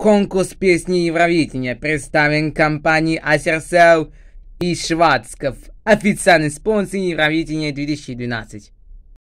Конкурс песни Евровидения представлен компанией Асерсел и Швацков, официальный спонсор Евровидения 2012.